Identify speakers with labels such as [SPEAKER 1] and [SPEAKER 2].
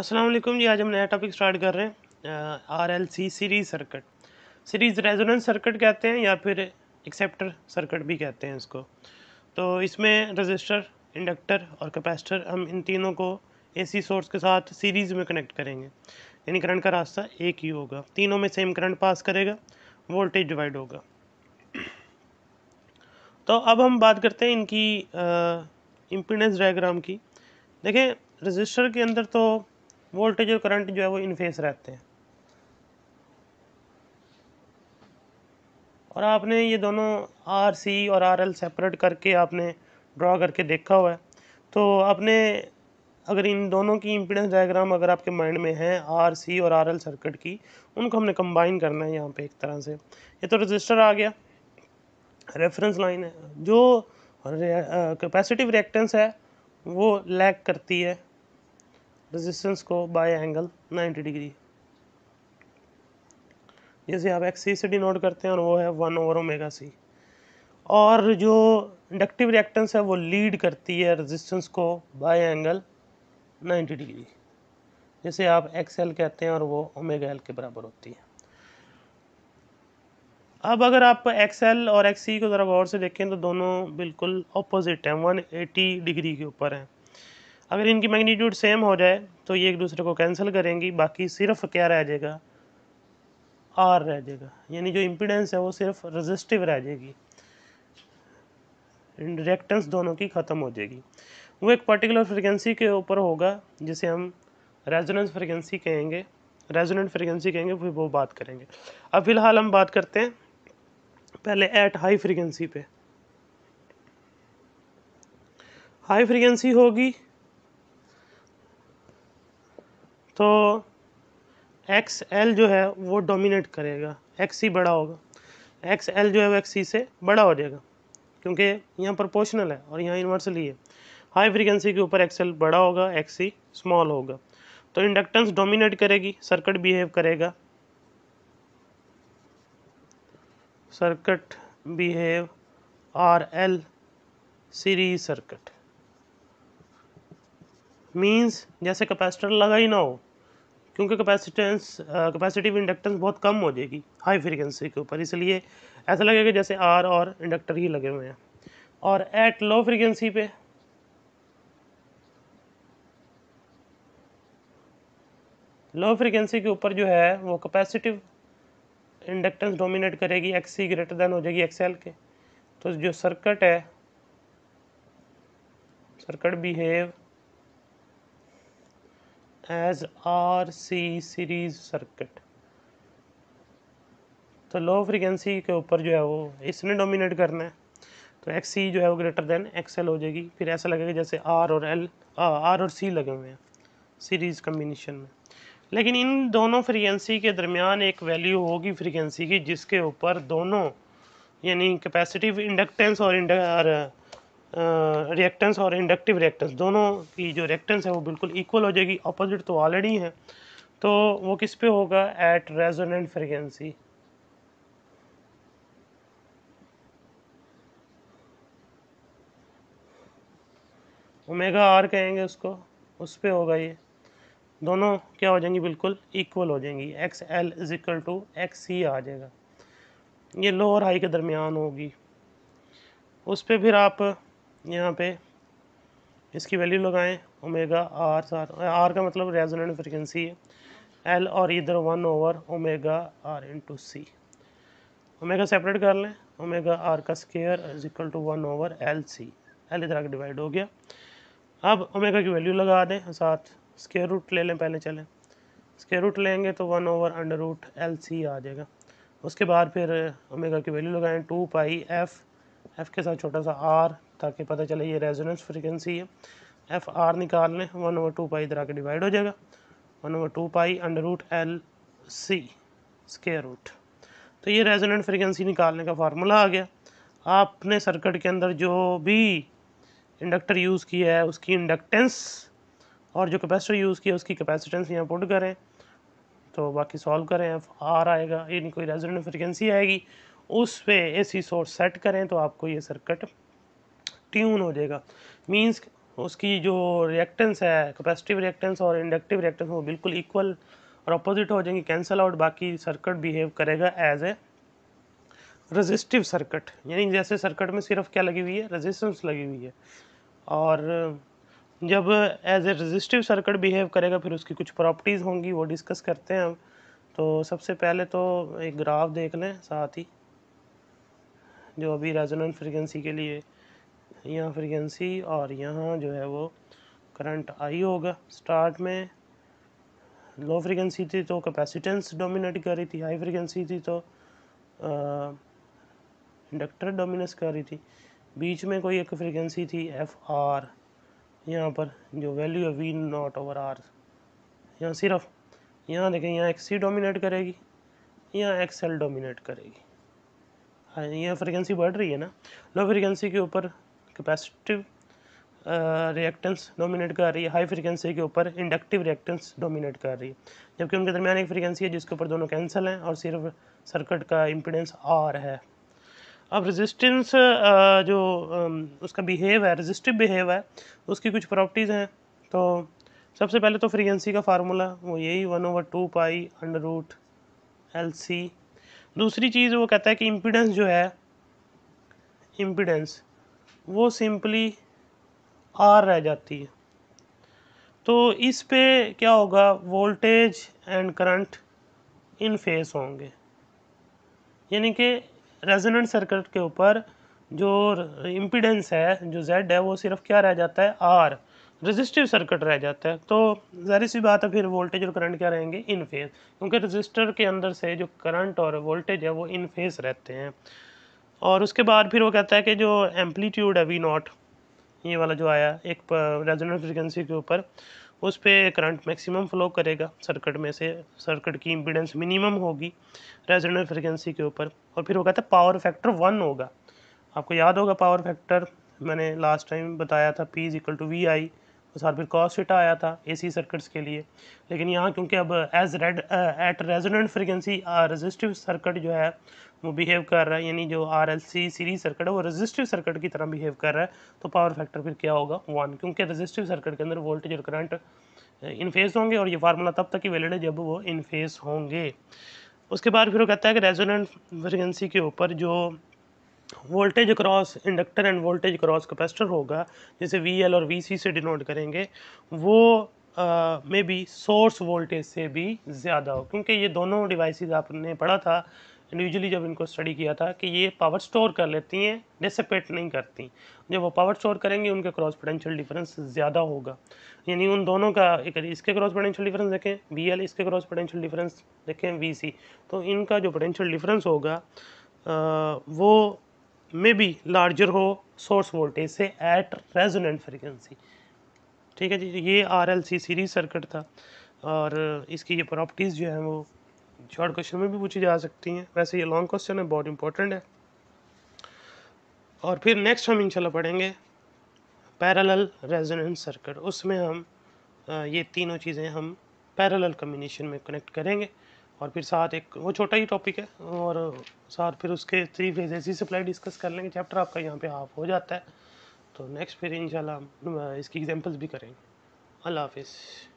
[SPEAKER 1] अस्सलाम वालेकुम जी आज हम नया टॉपिक स्टार्ट कर रहे हैं R L C series circuit series resonance circuit कहते हैं या फिर एक्सेप्टर सर्किट भी कहते हैं इसको तो इसमें रजिस्टर इंडक्टर और कैपेसिटर हम इन तीनों को एसी सोर्स के साथ सीरीज़ में कनेक्ट करेंगे यानी करंट का रास्ता एक ही होगा तीनों में सेम करंट पास करेगा वोल्टेज डिवाइड होगा तो अब हम बात करते हैं इनकी इम्पीडेंस डायग्राम की देखें रजिस्टर के अंदर तो वोल्टेज और करंट जो है वो इनफेस रहते हैं और आपने ये दोनों आर सी और आर एल सेपरेट करके आपने ड्रा करके देखा हुआ है तो आपने अगर इन दोनों की इम्पीडेंस डायग्राम अगर आपके माइंड में है आर सी और आर एल सर्किट की उनको हमने कंबाइन करना है यहाँ पे एक तरह से ये तो रजिस्टर आ गया रेफरेंस लाइन है जो कैपेसिटिव रिएक्टेंस है वो लैग करती है रेजिस्टेंस को बाय एंगल 90 डिग्री जैसे आप एक्स सी से डिनोट करते हैं और वो है वन ओवर ओमेगा सी और जो इंडक्टिव रिएक्टेंस है वो लीड करती है रेजिस्टेंस को बाय एंगल 90 डिग्री जैसे आप एक्स एल कहते हैं और वो ओमेगा एल के बराबर होती है अब अगर आप एक्स एल और एक्स सी को ज़रा गौर से देखें तो दोनों बिल्कुल अपोजिट हैं 180 डिग्री के ऊपर हैं अगर इनकी मैग्नीट्यूड सेम हो जाए तो ये एक दूसरे को कैंसिल करेंगी बाकी सिर्फ क्या रह जाएगा आर रह जाएगा यानी जो इम्पिडेंस है वो सिर्फ रजिस्टिव रह जाएगी रिएक्टेंस दोनों की ख़त्म हो जाएगी वो एक पर्टिकुलर फ्रिक्वेंसी के ऊपर होगा जिसे हम रेजोनेंस फ्रिक्वेंसी कहेंगे रेजोनेंट फ्रिक्वेंसी कहेंगे फिर वो बात करेंगे अब फिलहाल हम बात करते हैं पहले एट हाई फ्रिक्वेंसी पे हाई फ्रिक्वेंसी होगी तो एक्स एल जो है वो डोमिनेट करेगा एक्स ही बड़ा होगा एक्स एल जो है वो एक्स से बड़ा हो जाएगा क्योंकि यहाँ प्रोपोर्शनल है और यहाँ यूनिवर्सली है हाई फ्रीक्वेंसी के ऊपर एक्स एल बड़ा होगा एक्स स्मॉल होगा तो इंडक्टेंस डोमिनेट करेगी सर्किट बिहेव करेगा circuit behave R L series circuit means जैसे कैपेसिटर लगा ही ना हो क्योंकि कैपेसिटेंस कैपेसिटिव इंडक्टेंस बहुत कम हो जाएगी हाई फ्रीक्वेंसी के ऊपर इसलिए ऐसा लगेगा जैसे आर और इंडक्टर ही लगे हुए हैं और एट लो फ्रीक्वेंसी पे लो फ्रीक्वेंसी के ऊपर जो है वो कैपेसिटिव इंडक्टेंस डोमिनेट करेगी एक्स सी ग्रेटर देन हो जाएगी एक्सएल के तो जो सर्किट है circuit behave as RC series circuit तो लो फ्रिक्वेंसी के ऊपर जो है वो इसने डोमिनेट करना है तो एक्स सी जो है वो ग्रेटर देन एक्स एल हो जाएगी फिर ऐसा लगेगा जैसे आर और एल आर और सी लगे हुए हैं सीरीज़ कम्बिनेशन में लेकिन इन दोनों फ्रीक्वेंसी के दरमियान एक वैल्यू होगी फ्रिक्वेंसी की जिसके ऊपर दोनों यानी कैपेसिटिव इंडक्टेंस और, और रिएक्टेंस और इंडक्टिव रिएक्टेंस दोनों की जो रिएक्टेंस है वो बिल्कुल इक्वल हो जाएगी अपोजिट तो ऑलरेडी है तो वो किस पे होगा at resonant frequency omega R कहेंगे उसको उस पर होगा ये दोनों क्या हो जाएंगी बिल्कुल इक्वल हो जाएंगी X L is equal to X C आ जाएगा ये लो और हाई के दरमियान होगी उस पर फिर आप यहाँ पे इसकी वैल्यू लगाएं ओमेगा आर साथ आर का मतलब रेजोनेंट फ्रिक्वेंसी है एल और इधर one over omega R into C omega separate कर लें ओमेगा आर का square is equal to one over L C L इधर आके डिवाइड हो गया अब ओमेगा की वैल्यू लगा दें साथ स्केयर रूट ले लें पहले चलें स्केयर रूट लेंगे तो one over under root L C आ जाएगा उसके बाद फिर ओमेगा की वैल्यू लगाएं टू पाई एफ़ एफ़ के साथ छोटा सा आर ताकि पता चले ये रेजोनेंस फ्रिक्वेंसी है एफ आर निकाल लें वन ओवर टू पाई इधर आके डिवाइड हो जाएगा one over two pi under root L C square root तो ये रेजोनेंट फ्रिक्वेंसी निकालने का फार्मूला आ गया आपने सर्किट के अंदर जो भी इंडक्टर यूज़ किया है उसकी इंडक्टेंस और जो कैपेसिटर यूज़ किया उसकी कैपेसिटेंस यहाँ पुट करें तो बाकी सॉल्व करें एफ आर आएगा यानी कोई रेजोनेंट फ्रिक्वेंसी आएगी उस पर एसी सोर्स सेट करें तो आपको ये सर्किट ट्यून हो जाएगा मीन्स उसकी जो रिएक्टेंस है कैपेसिटिव रिएक्टेंस और इंडक्टिव रिएक्टेंस वो बिल्कुल इक्वल और अपोजिट हो जाएंगे कैंसल आउट बाकी सर्किट बिहेव करेगा एज ए रजिस्टिव सर्किट यानी जैसे सर्किट में सिर्फ क्या लगी हुई है रजिस्टेंस लगी हुई है और जब as a resistive circuit behave करेगा फिर उसकी कुछ प्रॉपर्टीज़ होंगी वो डिस्कस करते हैं हम तो सबसे पहले तो एक ग्राफ देख लें साथ ही जो अभी रेजोनेंट फ्रिक्वेंसी के लिए यहाँ फ्रिक्वेंसी और यहाँ जो है वो करंट आई होगा स्टार्ट में लो फ्रिक्वेंसी थी तो कैपेसिटेंस डोमिनेट कर रही थी हाई फ्रिक्वेंसी थी तो इंडक्टर डोमिनेस कर रही थी बीच में कोई एक फ्रिक्वेंसी थी एफ आर यहाँ पर जो वैल्यू है वी नॉट ओवर आर यहाँ सिर्फ यहाँ देखें यहाँ एक्स सी डोमिनेट करेगी यहाँ एक्स एल डोमिनेट करेगी हाँ यहाँ फ्रिक्वेंसी बढ़ रही है ना लो फ्रिक्वेंसी के ऊपर कैपेसिटिव रिएक्टेंस डोमिनेट कर रही है हाई फ्रीक्वेंसी के ऊपर इंडक्टिव रिएक्टेंस डोमिनेट कर रही है जबकि उनके दरमियान एक फ्रीक्वेंसी है जिसके ऊपर दोनों कैंसिल हैं और सिर्फ सर्किट का इम्पिडेंस आर है अब रेजिस्टेंस uh, जो um, उसका बिहेव है रेजिस्टिव बिहेव है उसकी कुछ प्रॉपर्टीज़ हैं तो सबसे पहले तो फ्रीक्वेंसी का फार्मूला वो यही one over two pi under root L C दूसरी चीज़ वो कहता है कि इम्पिडेंस जो है इम्पिडेंस वो सिंपली आर रह जाती है तो इस पे क्या होगा voltage and current in phase होंगे यानी कि रेजोनेंट सर्किट के ऊपर जो इम्पीडेंस है जो जेड है वो सिर्फ क्या रह जाता है आर रजिस्टिव सर्किट रह जाता है तो जाहिर सी बात है फिर वोल्टेज और करंट क्या रहेंगे इन फेस क्योंकि रजिस्टर के अंदर से जो करंट और वोल्टेज है वो इन फेस रहते हैं और उसके बाद फिर वो कहता है कि जो एम्पलीट्यूड है वी नॉट ये वाला जो आया एक रेजोनेंट फ्रिक्वेंसी के ऊपर उस पर करंट मैक्सिमम फ्लो करेगा सर्किट में से सर्किट की इम्पीडेंस मिनिमम होगी रेजोनेंट फ्रिक्वेंसी के ऊपर और फिर वो कहता है पावर फैक्टर वन होगा आपको याद होगा पावर फैक्टर मैंने लास्ट टाइम बताया था P is equal to V I उस फिर कॉस्टा आया था ए सी सर्किट्स के लिए लेकिन यहाँ क्योंकि अब एज रेड at resonant frequency resistive circuit जो है वो बिहेव कर रहा है यानी जो R L C series circuit है वो रजिस्टिव सर्किट की तरह बिहेव कर रहा है तो पावर फैक्टर फिर क्या होगा वन क्योंकि रजिस्टिव सर्किट के अंदर वोल्टेज और करंट इन फेस होंगे और ये फार्मूला तब तक ही वैलिड है जब वो इन फेस होंगे उसके बाद फिर वो कहता है कि रेजोनेंट फ्रिक्वेंसी के ऊपर जो voltage cross inductor and voltage cross capacitor होगा जैसे वी एल और वी सी से डिनोट करेंगे वो मे बी सोर्स वोल्टेज से भी ज़्यादा हो क्योंकि ये दोनों डिवाइसेस आपने पढ़ा था इंडिविजुअली जब इनको स्टडी किया था कि ये पावर स्टोर कर लेती हैं डिसपेट नहीं करती जब वो पावर स्टोर करेंगी उनका क्रॉस पोटेंशियल डिफरेंस ज़्यादा होगा यानी उन दोनों का एक इसके क्रॉस पोटेंशियल डिफरेंस देखें वी एल इसके क्रॉस पोटेंशियल डिफरेंस देखें वी सी तो इनका जो पोटेंशियल डिफरेंस होगा आ, वो मे बी लार्जर हो सोर्स वोल्टेज से एट रेजोनेंट फ्रिक्वेंसी ठीक है जी ये R L C series circuit था और इसकी ये प्रॉपर्टीज़ जो हैं वो शॉर्ट क्वेश्चन में भी पूछी जा सकती हैं वैसे ये लॉन्ग क्वेश्चन है बहुत इंपॉर्टेंट है और फिर नेक्स्ट हम इंशाल्लाह पढ़ेंगे पैरेलल रेजोनेंस सर्किट उसमें हम ये तीनों चीज़ें हम पैरेलल कम्बिनेशन में कनेक्ट करेंगे और फिर साथ एक वो छोटा ही टॉपिक है और साथ फिर उसके three phase AC supply discuss कर लेंगे चैप्टर आपका यहाँ पे हाफ हो जाता है तो नेक्स्ट फिर इंशाल्लाह इसकी एग्जांपल्स भी करेंगे अल्लाह हाफिज़